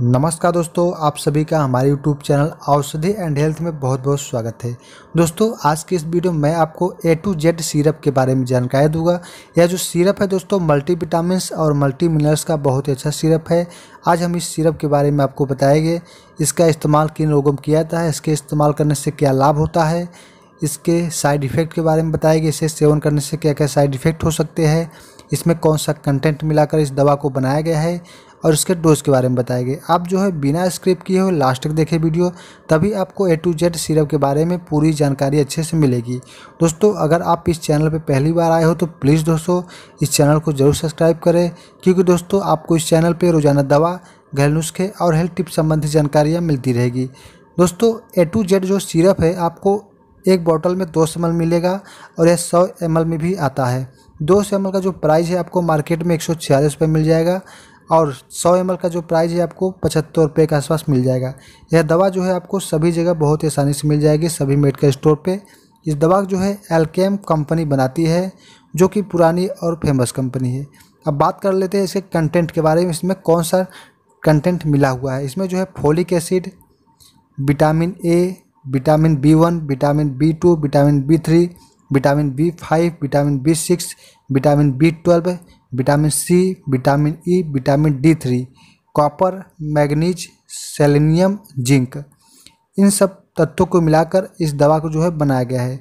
नमस्कार दोस्तों आप सभी का हमारे YouTube channel Aushadhi and health में बहुत बहुत स्वागत है दोस्तों आज की इस वीडियो में मैं आपको ए टू जेड सीरप के बारे में जानकारी दूंगा यह जो सीरप है दोस्तों मल्टी विटामिन और मल्टी मिनरल्स का बहुत ही अच्छा सीरप है आज हम इस सीरप के बारे में आपको बताएंगे इसका इस्तेमाल किन लोगों में किया जाता है इसके इस्तेमाल करने से क्या लाभ होता है इसके साइड इफ़ेक्ट के बारे में बताएंगे इसे सेवन करने से क्या क्या साइड इफ़ेक्ट हो सकते हैं इसमें कौन सा कंटेंट मिलाकर इस दवा को बनाया गया है और इसके डोज के बारे में बताया गया आप जो है बिना स्क्रिप्ट किए हो लास्ट तक देखें वीडियो तभी आपको ए टू जेड सिरप के बारे में पूरी जानकारी अच्छे से मिलेगी दोस्तों अगर आप इस चैनल पर पहली बार आए हो तो प्लीज़ दोस्तों इस चैनल को ज़रूर सब्सक्राइब करें क्योंकि दोस्तों आपको इस चैनल पर रोज़ाना दवा घर नुस्खे और हेल्थ टिप्स संबंधी जानकारियाँ मिलती रहेगी दोस्तों ए टू जेड जो सिरप है आपको एक बोतल में दो सौ मिलेगा और यह सौ एम में भी आता है दो सौ एम का जो प्राइस है आपको मार्केट में एक सौ छियालीस रुपये मिल जाएगा और सौ एम का जो प्राइस है आपको पचहत्तर रुपये के आसपास मिल जाएगा यह दवा जो है आपको सभी जगह बहुत आसानी से मिल जाएगी सभी मेडिकल स्टोर पे इस दवा जो है एल्केम कंपनी बनाती है जो कि पुरानी और फेमस कंपनी है अब बात कर लेते हैं इसके कंटेंट के बारे में इसमें कौन सा कंटेंट मिला हुआ है इसमें जो है folic acid vitamin A vitamin B one vitamin B two vitamin B three vitamin B five vitamin B six vitamin B twelve vitamin C vitamin E vitamin D three copper manganese selenium zinc इन सब तत्वों को मिलाकर इस दवा को जो है बनाया गया है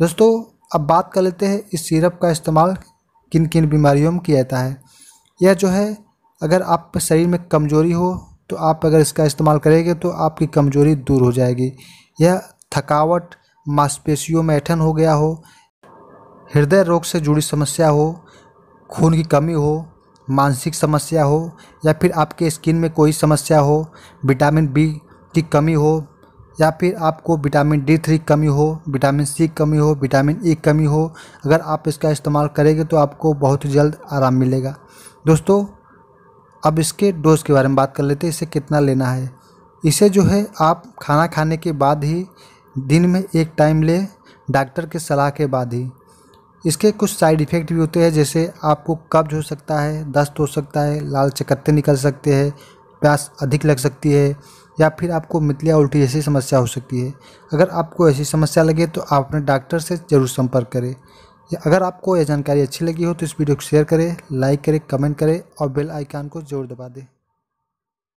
दोस्तों अब बात कर लेते हैं इस सिरप का इस्तेमाल किन किन बीमारियों में किया जाता है यह जो है अगर आप शरीर में कमजोरी हो तो आप अगर इसका इस्तेमाल करेंगे तो आपकी कमजोरी दूर हो जाएगी यह थकावट मांसपेशियों में ऐठन हो गया हो हृदय रोग से जुड़ी समस्या हो खून की कमी हो मानसिक समस्या हो या फिर आपके स्किन में कोई समस्या हो विटामिन बी की कमी हो या फिर आपको विटामिन डी थ्री कमी हो विटामिन सी कमी हो विटामिन ई e कमी हो अगर आप इसका इस्तेमाल करेंगे तो आपको बहुत जल्द आराम मिलेगा दोस्तों अब इसके डोज के बारे में बात कर लेते हैं इसे कितना लेना है इसे जो है आप खाना खाने के बाद ही दिन में एक टाइम ले डॉक्टर के सलाह के बाद ही इसके कुछ साइड इफ़ेक्ट भी होते हैं जैसे आपको कब्ज हो सकता है दस्त हो सकता है लाल चकत्ते निकल सकते हैं प्यास अधिक लग सकती है या फिर आपको मितलिया उल्टी जैसी समस्या हो सकती है अगर आपको ऐसी समस्या लगे तो आप अपने डॉक्टर से ज़रूर संपर्क करें अगर आपको यह जानकारी अच्छी लगी हो तो इस वीडियो को शेयर करें लाइक करें कमेंट करें और बेल आइकान को ज़रूर दबा दें